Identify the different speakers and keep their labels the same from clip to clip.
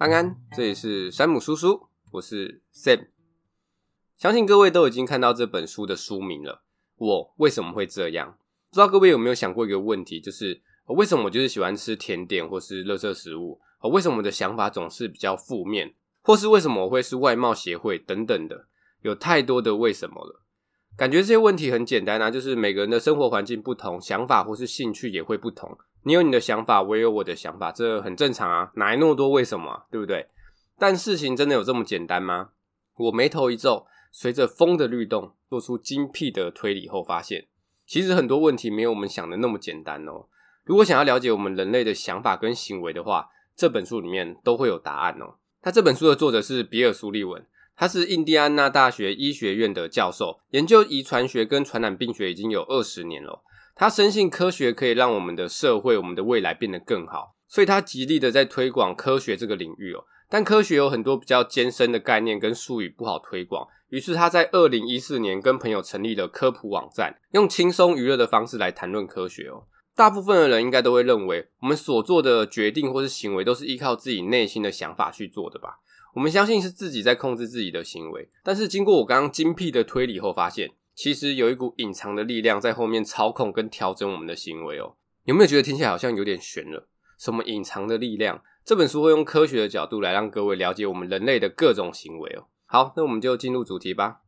Speaker 1: 安安，这里是山姆叔叔，我是 Sam。相信各位都已经看到这本书的书名了。我为什么会这样？不知道各位有没有想过一个问题，就是为什么我就是喜欢吃甜点或是垃圾食物？为什么我的想法总是比较负面？或是为什么我会是外貌协会等等的？有太多的为什么了。感觉这些问题很简单啊，就是每个人的生活环境不同，想法或是兴趣也会不同。你有你的想法，我也有我的想法，这很正常啊，哪来那么多为什么，对不对？但事情真的有这么简单吗？我眉头一皱，随着风的律动，做出精辟的推理后，发现其实很多问题没有我们想的那么简单哦。如果想要了解我们人类的想法跟行为的话，这本书里面都会有答案哦。那这本书的作者是比尔·苏利文，他是印第安纳大学医学院的教授，研究遗传学跟传染病学已经有二十年了。他深信科学可以让我们的社会、我们的未来变得更好，所以他极力的在推广科学这个领域哦。但科学有很多比较艰深的概念跟术语不好推广，于是他在二零一四年跟朋友成立了科普网站，用轻松娱乐的方式来谈论科学哦。大部分的人应该都会认为，我们所做的决定或是行为都是依靠自己内心的想法去做的吧？我们相信是自己在控制自己的行为，但是经过我刚刚精辟的推理后发现。其实有一股隐藏的力量在后面操控跟调整我们的行为哦，有没有觉得听起来好像有点悬了？什么隐藏的力量？这本书会用科学的角度来让各位了解我们人类的各种行为哦。好，那我们就进入主题吧。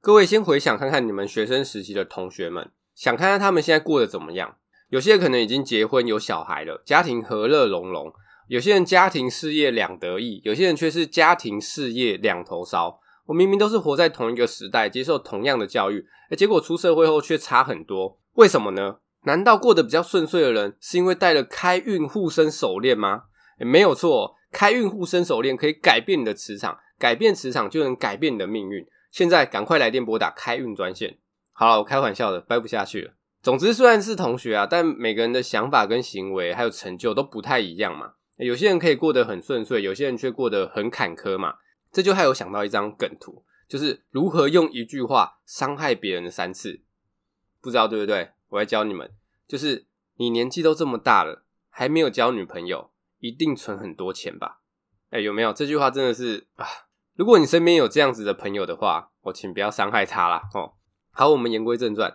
Speaker 1: 各位先回想看看你们学生时期的同学们，想看看他们现在过得怎么样？有些可能已经结婚有小孩了，家庭和乐融融；有些人家庭事业两得意，有些人却是家庭事业两头烧。我明明都是活在同一个时代，接受同样的教育，结果出社会后却差很多，为什么呢？难道过得比较顺遂的人是因为戴了开运护身手链吗？没有错，开运护身手链可以改变你的磁场，改变磁场就能改变你的命运。现在赶快来电拨打开运专线。好了，我开玩笑的，掰不下去了。总之，虽然是同学啊，但每个人的想法跟行为还有成就都不太一样嘛。有些人可以过得很顺遂，有些人却过得很坎坷嘛。这就还有想到一张梗图，就是如何用一句话伤害别人的三次，不知道对不对？我来教你们，就是你年纪都这么大了，还没有交女朋友，一定存很多钱吧？哎，有没有这句话真的是啊？如果你身边有这样子的朋友的话，我请不要伤害他了哦。好，我们言归正传，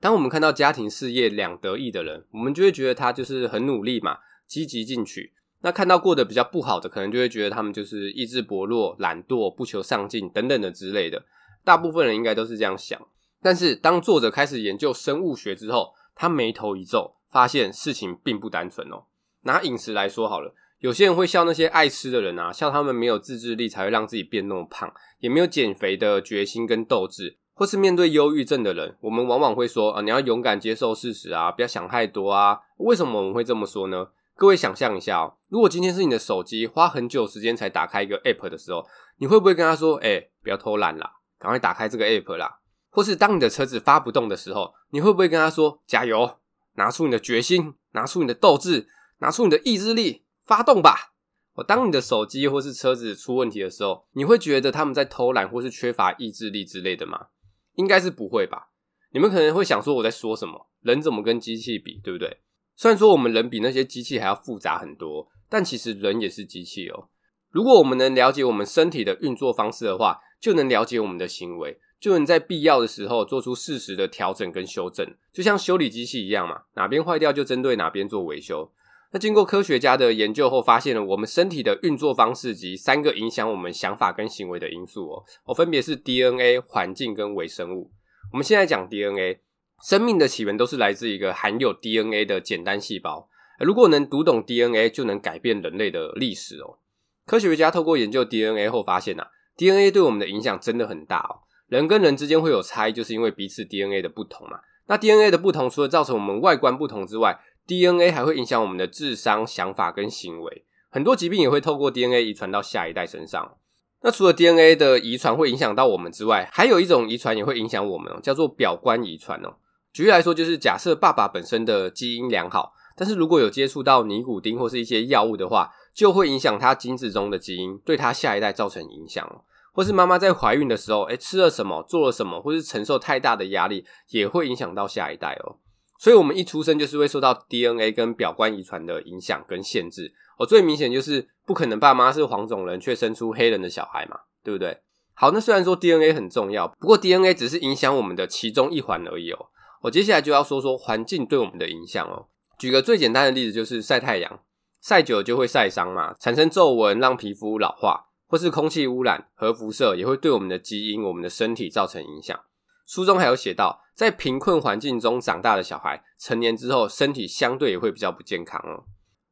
Speaker 1: 当我们看到家庭事业两得意的人，我们就会觉得他就是很努力嘛，积极进取。那看到过得比较不好的，可能就会觉得他们就是意志薄弱、懒惰、不求上进等等的之类的。大部分人应该都是这样想。但是当作者开始研究生物学之后，他眉头一皱，发现事情并不单纯哦。拿饮食来说好了，有些人会笑那些爱吃的人啊，笑他们没有自制力才会让自己变那么胖，也没有减肥的决心跟斗志。或是面对忧郁症的人，我们往往会说啊，你要勇敢接受事实啊，不要想太多啊。为什么我们会这么说呢？各位想象一下哦，如果今天是你的手机花很久时间才打开一个 app 的时候，你会不会跟他说：“哎，不要偷懒啦，赶快打开这个 app 啦？”或是当你的车子发不动的时候，你会不会跟他说：“加油，拿出你的决心，拿出你的斗志，拿出你的意志力，发动吧！”我当你的手机或是车子出问题的时候，你会觉得他们在偷懒或是缺乏意志力之类的吗？应该是不会吧？你们可能会想说：“我在说什么？人怎么跟机器比？对不对？”虽然说我们人比那些机器还要复杂很多，但其实人也是机器哦。如果我们能了解我们身体的运作方式的话，就能了解我们的行为，就能在必要的时候做出适时的调整跟修正，就像修理机器一样嘛。哪边坏掉就针对哪边做维修。那经过科学家的研究后，发现了我们身体的运作方式及三个影响我们想法跟行为的因素哦，哦，分别是 DNA、环境跟微生物。我们现在讲 DNA。生命的起源都是来自一个含有 DNA 的简单细胞。如果能读懂 DNA，就能改变人类的历史哦。科学家透过研究 DNA 后发现呐，DNA 对我们的影响真的很大哦。人跟人之间会有差异，就是因为彼此 DNA 的不同嘛。那 DNA 的不同，除了造成我们外观不同之外，DNA 还会影响我们的智商、想法跟行为。很多疾病也会透过 DNA 遗传到下一代身上。那除了 DNA 的遗传会影响到我们之外，还有一种遗传也会影响我们哦，叫做表观遗传哦。举例来说，就是假设爸爸本身的基因良好，但是如果有接触到尼古丁或是一些药物的话，就会影响他精子中的基因，对他下一代造成影响哦。或是妈妈在怀孕的时候，哎，吃了什么，做了什么，或是承受太大的压力，也会影响到下一代哦。所以，我们一出生就是会受到 DNA 跟表观遗传的影响跟限制。哦，最明显就是不可能爸妈是黄种人却生出黑人的小孩嘛，对不对？好，那虽然说 DNA 很重要，不过 DNA 只是影响我们的其中一环而已哦。我接下来就要说说环境对我们的影响哦。举个最简单的例子，就是晒太阳，晒久就会晒伤嘛，产生皱纹，让皮肤老化；或是空气污染、核辐射也会对我们的基因、我们的身体造成影响。书中还有写到，在贫困环境中长大的小孩，成年之后身体相对也会比较不健康哦。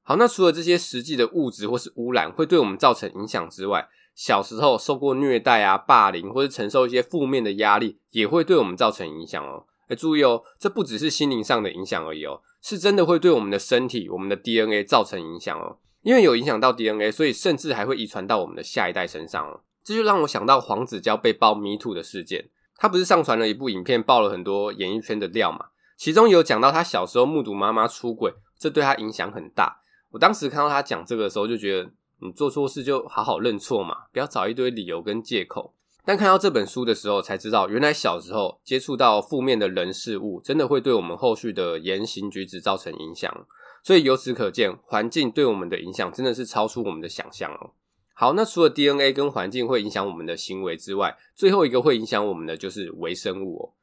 Speaker 1: 好，那除了这些实际的物质或是污染会对我们造成影响之外，小时候受过虐待啊、霸凌，或是承受一些负面的压力，也会对我们造成影响哦。哎，注意哦，这不只是心灵上的影响而已哦，是真的会对我们的身体、我们的 DNA 造成影响哦。因为有影响到 DNA，所以甚至还会遗传到我们的下一代身上哦。这就让我想到黄子佼被爆迷 o 的事件，他不是上传了一部影片，爆了很多演艺圈的料嘛？其中有讲到他小时候目睹妈妈出轨，这对他影响很大。我当时看到他讲这个的时候，就觉得你做错事就好好认错嘛，不要找一堆理由跟借口。但看到这本书的时候，才知道原来小时候接触到负面的人事物，真的会对我们后续的言行举止造成影响。所以由此可见，环境对我们的影响真的是超出我们的想象哦。好，那除了 DNA 跟环境会影响我们的行为之外，最后一个会影响我们的就是微生物哦。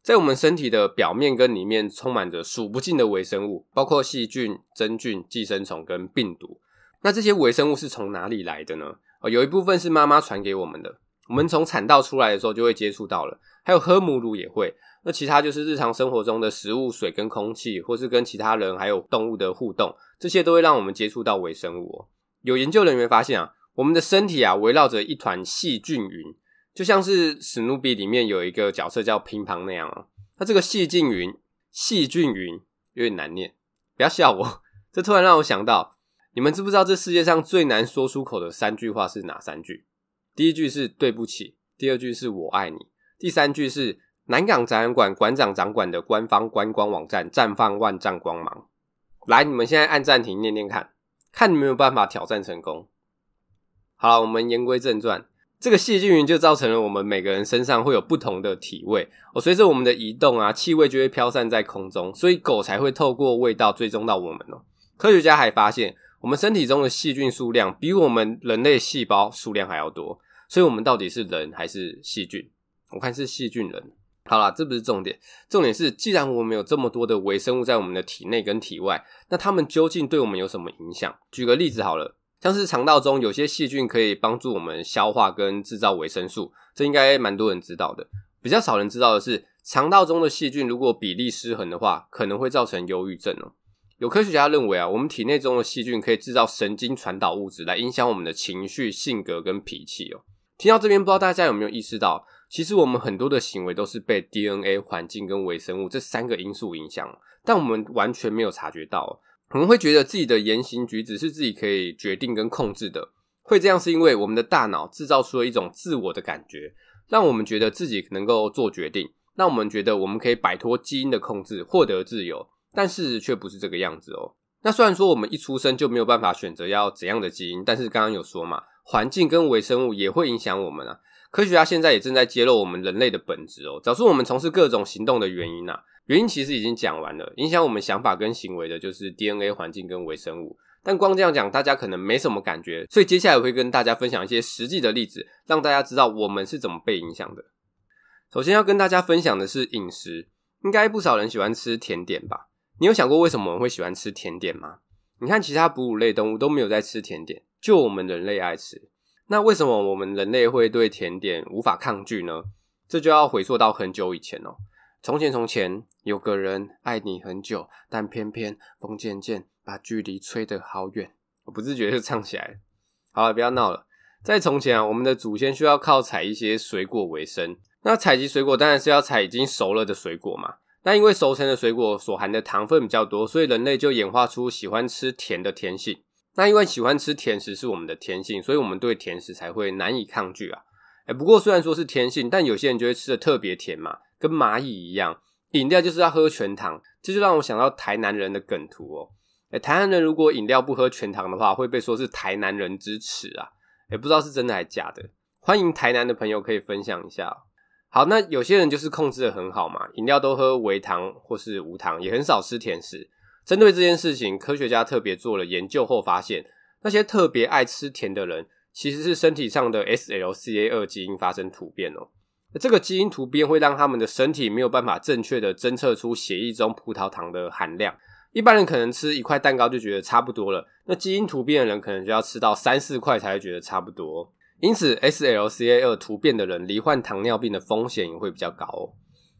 Speaker 1: 在我们身体的表面跟里面充满着数不尽的微生物，包括细菌、真菌、寄生虫跟病毒。那这些微生物是从哪里来的呢？哦，有一部分是妈妈传给我们的。我们从产道出来的时候就会接触到了，还有喝母乳也会。那其他就是日常生活中的食物、水跟空气，或是跟其他人还有动物的互动，这些都会让我们接触到微生物。有研究人员发现啊，我们的身体啊围绕着一团细菌云，就像是史努比里面有一个角色叫乒乓那样哦。那这个细菌云、细菌云有点难念，不要笑我。这突然让我想到，你们知不知道这世界上最难说出口的三句话是哪三句？第一句是对不起，第二句是我爱你，第三句是南港展览馆馆长掌管的官方观光网站绽放万丈光芒。来，你们现在按暂停念念看，看有没有办法挑战成功。好，我们言归正传，这个细菌云就造成了我们每个人身上会有不同的体味哦，随着我们的移动啊，气味就会飘散在空中，所以狗才会透过味道追踪到我们哦。科学家还发现。我们身体中的细菌数量比我们人类细胞数量还要多，所以，我们到底是人还是细菌？我看是细菌人。好了，这不是重点，重点是，既然我们有这么多的微生物在我们的体内跟体外，那它们究竟对我们有什么影响？举个例子好了，像是肠道中有些细菌可以帮助我们消化跟制造维生素，这应该蛮多人知道的。比较少人知道的是，肠道中的细菌如果比例失衡的话，可能会造成忧郁症哦。有科学家认为啊，我们体内中的细菌可以制造神经传导物质，来影响我们的情绪、性格跟脾气哦。听到这边，不知道大家有没有意识到，其实我们很多的行为都是被 DNA、环境跟微生物这三个因素影响，但我们完全没有察觉到。我们会觉得自己的言行举止是自己可以决定跟控制的，会这样是因为我们的大脑制造出了一种自我的感觉，让我们觉得自己能够做决定，让我们觉得我们可以摆脱基因的控制，获得自由。但是却不是这个样子哦。那虽然说我们一出生就没有办法选择要怎样的基因，但是刚刚有说嘛，环境跟微生物也会影响我们啊。科学家现在也正在揭露我们人类的本质哦，找出我们从事各种行动的原因啊。原因其实已经讲完了，影响我们想法跟行为的就是 DNA、环境跟微生物。但光这样讲，大家可能没什么感觉，所以接下来会跟大家分享一些实际的例子，让大家知道我们是怎么被影响的。首先要跟大家分享的是饮食，应该不少人喜欢吃甜点吧。你有想过为什么我们会喜欢吃甜点吗？你看其他哺乳类动物都没有在吃甜点，就我们人类爱吃。那为什么我们人类会对甜点无法抗拒呢？这就要回溯到很久以前哦。从前从前，有个人爱你很久，但偏偏风渐渐把距离吹得好远，不自觉就唱起来好了，不要闹了。在从前啊，我们的祖先需要靠采一些水果为生。那采集水果当然是要采已经熟了的水果嘛。那因为熟成的水果所含的糖分比较多，所以人类就演化出喜欢吃甜的天性。那因为喜欢吃甜食是我们的天性，所以我们对甜食才会难以抗拒啊。哎，不过虽然说是天性，但有些人就会吃的特别甜嘛，跟蚂蚁一样，饮料就是要喝全糖。这就让我想到台南人的梗图哦。哎，台南人如果饮料不喝全糖的话，会被说是台南人之耻啊。也不知道是真的还是假的，欢迎台南的朋友可以分享一下。好，那有些人就是控制的很好嘛，饮料都喝微糖或是无糖，也很少吃甜食。针对这件事情，科学家特别做了研究后发现，那些特别爱吃甜的人，其实是身体上的 s l c 2基因发生突变哦。这个基因突变会让他们的身体没有办法正确的侦测出血液中葡萄糖的含量。一般人可能吃一块蛋糕就觉得差不多了，那基因突变的人可能就要吃到三四块才会觉得差不多。因此，SLC2 二突变的人罹患糖尿病的风险也会比较高。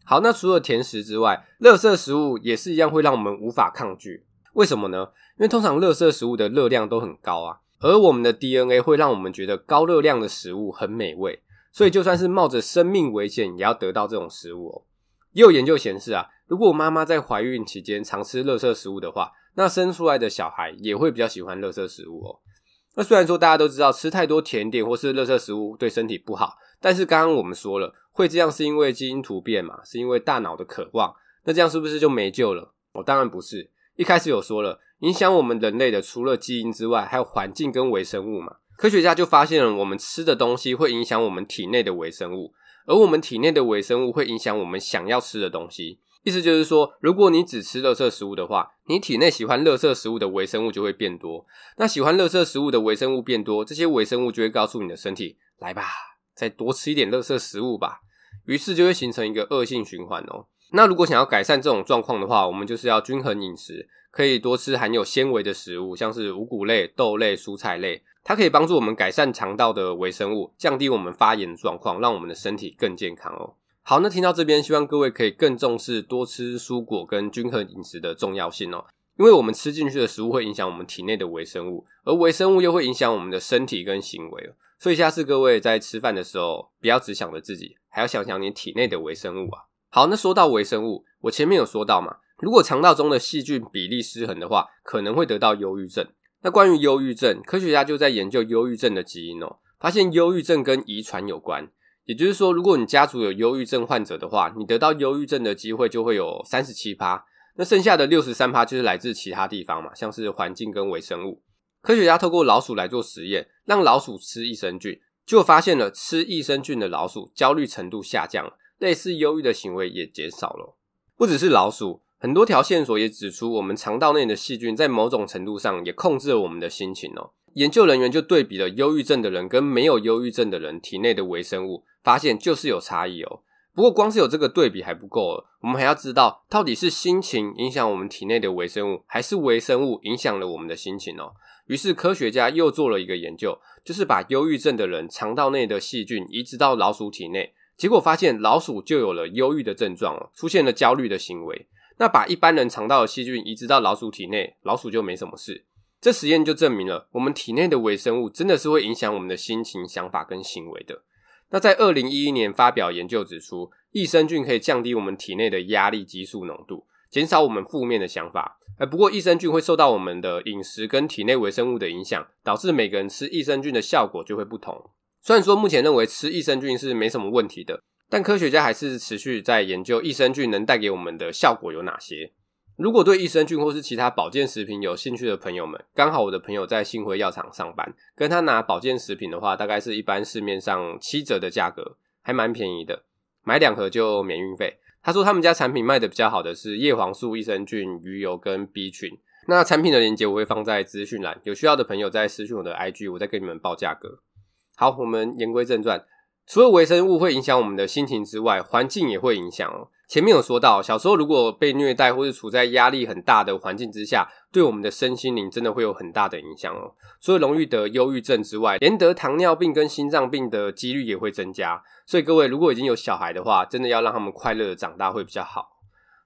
Speaker 1: 好，那除了甜食之外，乐色食物也是一样会让我们无法抗拒。为什么呢？因为通常乐色食物的热量都很高啊，而我们的 DNA 会让我们觉得高热量的食物很美味，所以就算是冒着生命危险，也要得到这种食物哦。也有研究显示啊，如果妈妈在怀孕期间常吃乐色食物的话，那生出来的小孩也会比较喜欢乐色食物哦。那虽然说大家都知道吃太多甜点或是垃圾食物对身体不好，但是刚刚我们说了，会这样是因为基因突变嘛，是因为大脑的渴望。那这样是不是就没救了？哦，当然不是。一开始有说了，影响我们人类的除了基因之外，还有环境跟微生物嘛。科学家就发现了，我们吃的东西会影响我们体内的微生物，而我们体内的微生物会影响我们想要吃的东西。意思就是说，如果你只吃垃圾食物的话，你体内喜欢垃圾食物的微生物就会变多。那喜欢垃圾食物的微生物变多，这些微生物就会告诉你的身体，来吧，再多吃一点垃圾食物吧。于是就会形成一个恶性循环哦。那如果想要改善这种状况的话，我们就是要均衡饮食，可以多吃含有纤维的食物，像是五谷类、豆类、蔬菜类，它可以帮助我们改善肠道的微生物，降低我们发炎状况，让我们的身体更健康哦。好，那听到这边，希望各位可以更重视多吃蔬果跟均衡饮食的重要性哦。因为我们吃进去的食物会影响我们体内的微生物，而微生物又会影响我们的身体跟行为。所以下次各位在吃饭的时候，不要只想着自己，还要想想你体内的微生物啊。好，那说到微生物，我前面有说到嘛，如果肠道中的细菌比例失衡的话，可能会得到忧郁症。那关于忧郁症，科学家就在研究忧郁症的基因哦，发现忧郁症跟遗传有关。也就是说，如果你家族有忧郁症患者的话，你得到忧郁症的机会就会有三十七趴，那剩下的六十三趴就是来自其他地方嘛，像是环境跟微生物。科学家透过老鼠来做实验，让老鼠吃益生菌，就发现了吃益生菌的老鼠焦虑程度下降，类似忧郁的行为也减少了。不只是老鼠，很多条线索也指出，我们肠道内的细菌在某种程度上也控制了我们的心情哦。研究人员就对比了忧郁症的人跟没有忧郁症的人体内的微生物，发现就是有差异哦。不过光是有这个对比还不够，我们还要知道到底是心情影响我们体内的微生物，还是微生物影响了我们的心情哦。于是科学家又做了一个研究，就是把忧郁症的人肠道内的细菌移植到老鼠体内，结果发现老鼠就有了忧郁的症状哦，出现了焦虑的行为。那把一般人肠道的细菌移植到老鼠体内，老鼠就没什么事。这实验就证明了，我们体内的微生物真的是会影响我们的心情、想法跟行为的。那在二零一一年发表研究指出，益生菌可以降低我们体内的压力激素浓度，减少我们负面的想法。哎，不过益生菌会受到我们的饮食跟体内微生物的影响，导致每个人吃益生菌的效果就会不同。虽然说目前认为吃益生菌是没什么问题的，但科学家还是持续在研究益生菌能带给我们的效果有哪些。如果对益生菌或是其他保健食品有兴趣的朋友们，刚好我的朋友在新辉药厂上班，跟他拿保健食品的话，大概是一般市面上七折的价格，还蛮便宜的，买两盒就免运费。他说他们家产品卖的比较好的是叶黄素、益生菌、鱼油跟 B 群。那产品的链接我会放在资讯栏，有需要的朋友再私讯我的 IG，我再跟你们报价格。好，我们言归正传，除了微生物会影响我们的心情之外，环境也会影响哦。前面有说到，小时候如果被虐待或是处在压力很大的环境之下，对我们的身心灵真的会有很大的影响哦。所以，容易得忧郁症之外，连得糖尿病跟心脏病的几率也会增加。所以，各位如果已经有小孩的话，真的要让他们快乐的长大会比较好。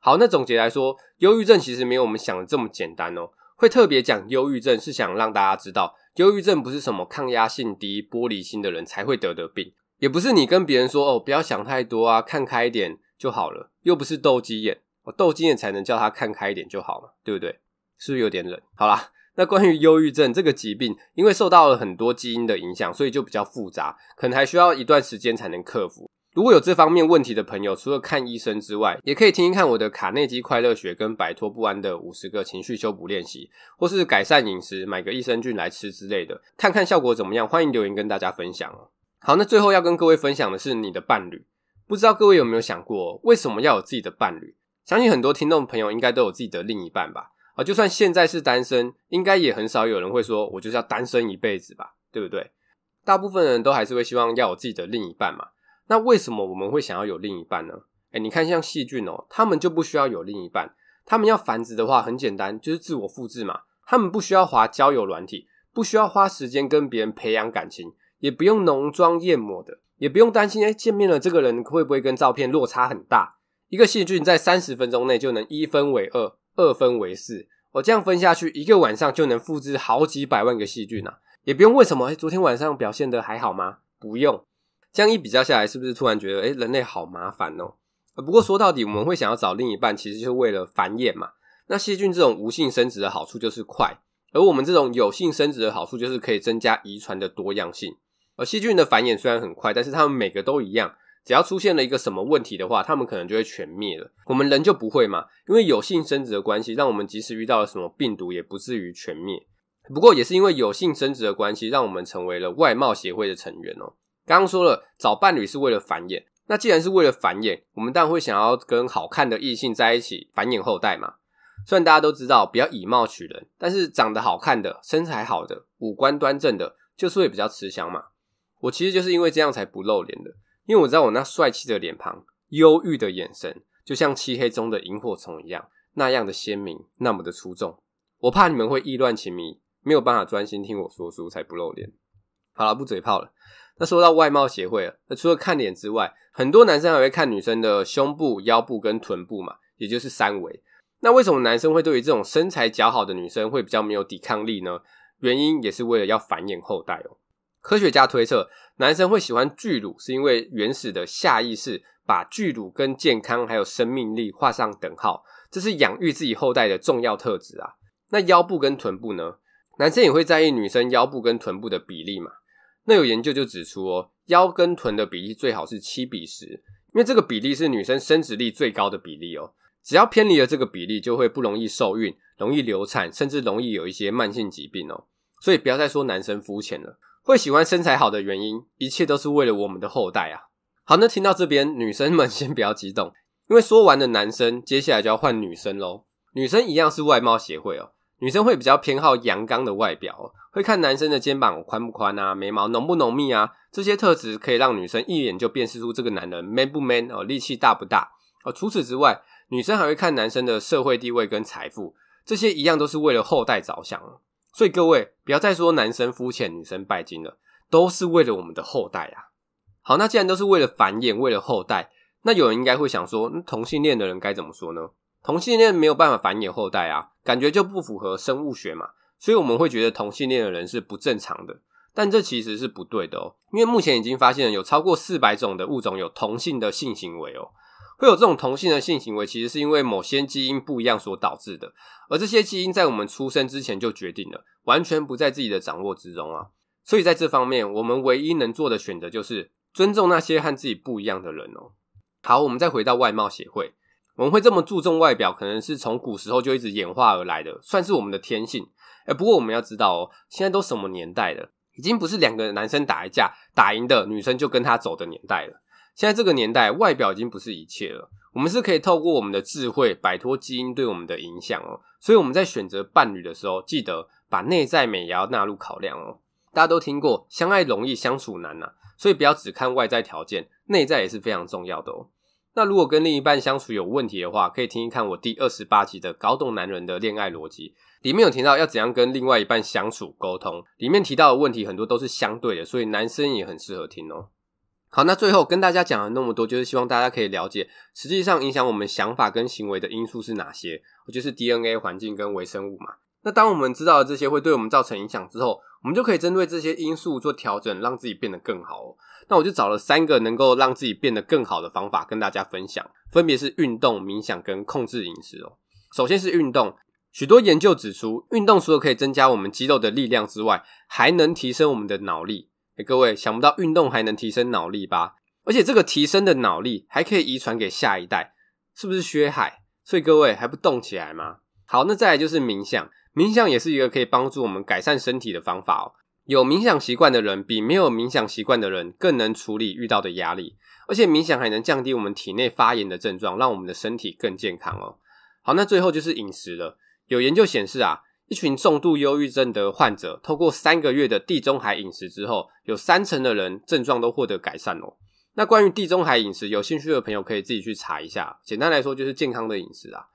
Speaker 1: 好，那总结来说，忧郁症其实没有我们想的这么简单哦。会特别讲忧郁症，是想让大家知道，忧郁症不是什么抗压性低、玻璃心的人才会得的病，也不是你跟别人说哦，不要想太多啊，看开一点。就好了，又不是斗鸡眼，我斗鸡眼才能叫他看开一点就好了，对不对？是不是有点冷？好啦，那关于忧郁症这个疾病，因为受到了很多基因的影响，所以就比较复杂，可能还需要一段时间才能克服。如果有这方面问题的朋友，除了看医生之外，也可以听一看我的《卡内基快乐学》跟《摆脱不安的五十个情绪修补练习》，或是改善饮食，买个益生菌来吃之类的，看看效果怎么样。欢迎留言跟大家分享哦。好，那最后要跟各位分享的是你的伴侣。不知道各位有没有想过，为什么要有自己的伴侣？相信很多听众朋友应该都有自己的另一半吧？啊，就算现在是单身，应该也很少有人会说，我就是要单身一辈子吧？对不对？大部分人都还是会希望要有自己的另一半嘛。那为什么我们会想要有另一半呢？哎，你看，像细菌哦，他们就不需要有另一半，他们要繁殖的话很简单，就是自我复制嘛。他们不需要划交友软体，不需要花时间跟别人培养感情，也不用浓妆艳抹的。也不用担心，哎，见面了，这个人会不会跟照片落差很大？一个细菌在三十分钟内就能一分为二，二分为四，哦，这样分下去，一个晚上就能复制好几百万个细菌呢。也不用问什么，哎，昨天晚上表现的还好吗？不用。这样一比较下来，是不是突然觉得，哎，人类好麻烦哦？不过说到底，我们会想要找另一半，其实是为了繁衍嘛。那细菌这种无性生殖的好处就是快，而我们这种有性生殖的好处就是可以增加遗传的多样性。而细菌的繁衍虽然很快，但是它们每个都一样，只要出现了一个什么问题的话，它们可能就会全灭了。我们人就不会嘛，因为有性生殖的关系，让我们即使遇到了什么病毒，也不至于全灭。不过也是因为有性生殖的关系，让我们成为了外貌协会的成员哦。刚刚说了，找伴侣是为了繁衍。那既然是为了繁衍，我们当然会想要跟好看的异性在一起繁衍后代嘛。虽然大家都知道不要以貌取人，但是长得好看的、身材好的、五官端正的，就是会比较吃香嘛。我其实就是因为这样才不露脸的，因为我知道我那帅气的脸庞、忧郁的眼神，就像漆黑中的萤火虫一样，那样的鲜明，那么的出众。我怕你们会意乱情迷，没有办法专心听我说书，才不露脸。好了，不嘴炮了。那说到外貌协会了，那除了看脸之外，很多男生还会看女生的胸部、腰部跟臀部嘛，也就是三围。那为什么男生会对于这种身材姣好的女生会比较没有抵抗力呢？原因也是为了要繁衍后代哦。科学家推测，男生会喜欢巨乳，是因为原始的下意识把巨乳跟健康还有生命力画上等号，这是养育自己后代的重要特质啊。那腰部跟臀部呢？男生也会在意女生腰部跟臀部的比例嘛？那有研究就指出哦，腰跟臀的比例最好是七比十，因为这个比例是女生生殖力最高的比例哦。只要偏离了这个比例，就会不容易受孕，容易流产，甚至容易有一些慢性疾病哦。所以不要再说男生肤浅了。会喜欢身材好的原因，一切都是为了我们的后代啊！好，那听到这边，女生们先不要激动，因为说完的男生，接下来就要换女生喽。女生一样是外貌协会哦，女生会比较偏好阳刚的外表，会看男生的肩膀宽不宽啊，眉毛浓不浓密啊，这些特质可以让女生一眼就辨识出这个男人 man 不 man 哦，力气大不大哦。除此之外，女生还会看男生的社会地位跟财富，这些一样都是为了后代着想。所以各位不要再说男生肤浅、女生拜金了，都是为了我们的后代啊！好，那既然都是为了繁衍、为了后代，那有人应该会想说，同性恋的人该怎么说呢？同性恋没有办法繁衍后代啊，感觉就不符合生物学嘛，所以我们会觉得同性恋的人是不正常的。但这其实是不对的哦，因为目前已经发现有超过四百种的物种有同性的性行为哦。会有这种同性的性行为，其实是因为某些基因不一样所导致的，而这些基因在我们出生之前就决定了，完全不在自己的掌握之中啊。所以在这方面，我们唯一能做的选择就是尊重那些和自己不一样的人哦。好，我们再回到外貌协会，我们会这么注重外表，可能是从古时候就一直演化而来的，算是我们的天性。哎，不过我们要知道哦，现在都什么年代了，已经不是两个男生打一架打赢的女生就跟他走的年代了。现在这个年代，外表已经不是一切了。我们是可以透过我们的智慧摆脱基因对我们的影响哦。所以我们在选择伴侣的时候，记得把内在美也要纳入考量哦。大家都听过“相爱容易相处难”呐，所以不要只看外在条件，内在也是非常重要的哦。那如果跟另一半相处有问题的话，可以听一看我第二十八集的《搞懂男人的恋爱逻辑》，里面有提到要怎样跟另外一半相处沟通。里面提到的问题很多都是相对的，所以男生也很适合听哦。好，那最后跟大家讲了那么多，就是希望大家可以了解，实际上影响我们想法跟行为的因素是哪些，就是 DNA、环境跟微生物嘛。那当我们知道了这些会对我们造成影响之后，我们就可以针对这些因素做调整，让自己变得更好。哦。那我就找了三个能够让自己变得更好的方法跟大家分享，分别是运动、冥想跟控制饮食哦。首先是运动，许多研究指出，运动除了可以增加我们肌肉的力量之外，还能提升我们的脑力。各位想不到运动还能提升脑力吧？而且这个提升的脑力还可以遗传给下一代，是不是血海？所以各位还不动起来吗？好，那再来就是冥想，冥想也是一个可以帮助我们改善身体的方法哦。有冥想习惯的人比没有冥想习惯的人更能处理遇到的压力，而且冥想还能降低我们体内发炎的症状，让我们的身体更健康哦。好，那最后就是饮食了。有研究显示啊。一群重度忧郁症的患者，透过三个月的地中海饮食之后，有三成的人症状都获得改善哦。那关于地中海饮食，有兴趣的朋友可以自己去查一下。简单来说，就是健康的饮食啊。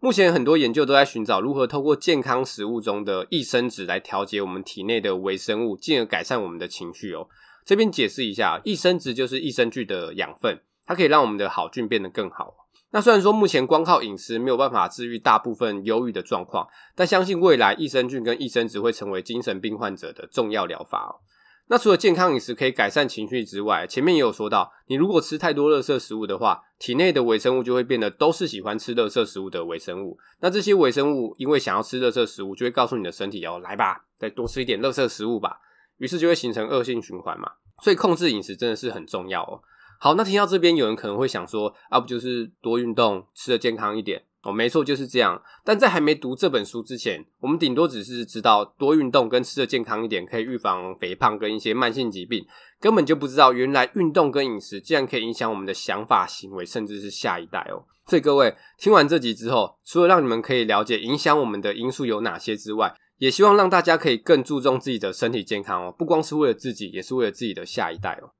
Speaker 1: 目前很多研究都在寻找如何透过健康食物中的益生质来调节我们体内的微生物，进而改善我们的情绪哦。这边解释一下，益生质就是益生菌的养分，它可以让我们的好菌变得更好。那虽然说目前光靠饮食没有办法治愈大部分忧郁的状况，但相信未来益生菌跟益生质会成为精神病患者的重要疗法哦。那除了健康饮食可以改善情绪之外，前面也有说到，你如果吃太多乐色食物的话，体内的微生物就会变得都是喜欢吃乐色食物的微生物。那这些微生物因为想要吃乐色食物，就会告诉你的身体哦，来吧，再多吃一点乐色食物吧。于是就会形成恶性循环嘛。所以控制饮食真的是很重要哦。好，那听到这边，有人可能会想说，要不就是多运动，吃的健康一点哦。没错，就是这样。但在还没读这本书之前，我们顶多只是知道多运动跟吃的健康一点可以预防肥胖跟一些慢性疾病，根本就不知道原来运动跟饮食竟然可以影响我们的想法、行为，甚至是下一代哦。所以各位听完这集之后，除了让你们可以了解影响我们的因素有哪些之外，也希望让大家可以更注重自己的身体健康哦，不光是为了自己，也是为了自己的下一代哦。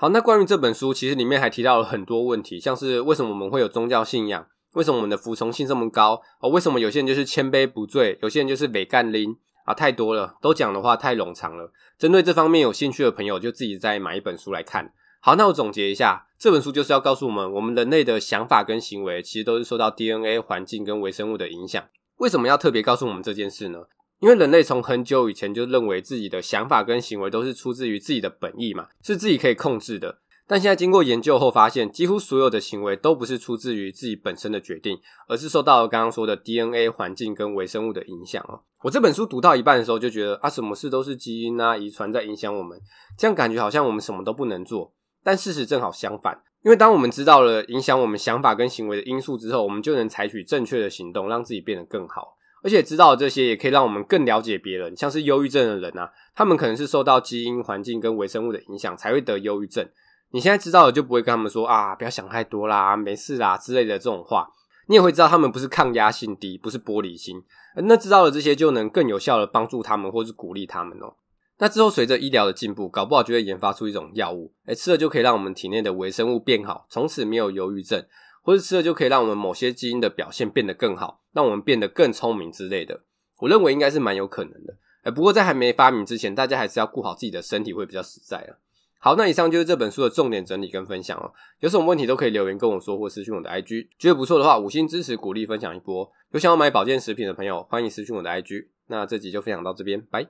Speaker 1: 好，那关于这本书，其实里面还提到了很多问题，像是为什么我们会有宗教信仰，为什么我们的服从性这么高，啊，为什么有些人就是谦卑不罪，有些人就是美干拎，啊，太多了，都讲的话太冗长了。针对这方面有兴趣的朋友，就自己再买一本书来看。好，那我总结一下，这本书就是要告诉我们，我们人类的想法跟行为，其实都是受到 DNA、环境跟微生物的影响。为什么要特别告诉我们这件事呢？因为人类从很久以前就认为自己的想法跟行为都是出自于自己的本意嘛，是自己可以控制的。但现在经过研究后发现，几乎所有的行为都不是出自于自己本身的决定，而是受到了刚刚说的 DNA、环境跟微生物的影响哦。我这本书读到一半的时候就觉得啊，什么事都是基因啊、遗传在影响我们，这样感觉好像我们什么都不能做。但事实正好相反，因为当我们知道了影响我们想法跟行为的因素之后，我们就能采取正确的行动，让自己变得更好。而且知道这些，也可以让我们更了解别人。像是忧郁症的人啊，他们可能是受到基因、环境跟微生物的影响，才会得忧郁症。你现在知道了，就不会跟他们说啊，不要想太多啦，没事啦之类的这种话。你也会知道他们不是抗压性低，不是玻璃心。那知道了这些，就能更有效的帮助他们，或是鼓励他们哦。那之后，随着医疗的进步，搞不好就会研发出一种药物，哎，吃了就可以让我们体内的微生物变好，从此没有忧郁症。或是吃了就可以让我们某些基因的表现变得更好，让我们变得更聪明之类的，我认为应该是蛮有可能的。哎，不过在还没发明之前，大家还是要顾好自己的身体会比较实在啊。好，那以上就是这本书的重点整理跟分享哦。有什么问题都可以留言跟我说，或私讯我的 IG。觉得不错的话，五星支持鼓励分享一波。有想要买保健食品的朋友，欢迎私讯我的 IG。那这集就分享到这边，拜。